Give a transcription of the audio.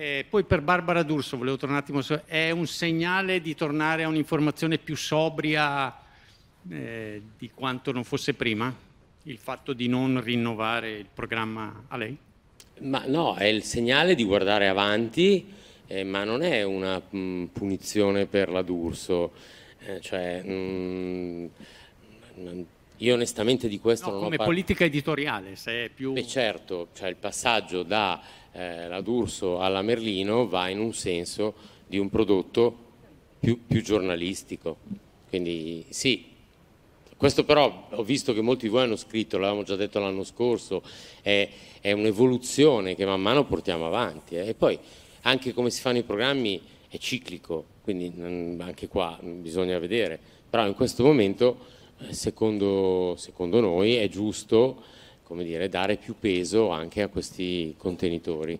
Eh, poi per Barbara D'Urso, volevo tornare un attimo, è un segnale di tornare a un'informazione più sobria eh, di quanto non fosse prima, il fatto di non rinnovare il programma a lei? Ma no, è il segnale di guardare avanti, eh, ma non è una mh, mm, punizione per la D'Urso. Eh, cioè, mh, mm, mh, io onestamente di questo no, non come ho... come politica editoriale, se è più... Beh certo, cioè il passaggio da eh, la D'Urso alla Merlino va in un senso di un prodotto più, più giornalistico. Quindi sì, questo però ho visto che molti di voi hanno scritto, l'avevamo già detto l'anno scorso, è, è un'evoluzione che man mano portiamo avanti eh. e poi anche come si fanno i programmi è ciclico, quindi mm, anche qua mm, bisogna vedere, però in questo momento eh, secondo, secondo noi è giusto come dire, dare più peso anche a questi contenitori.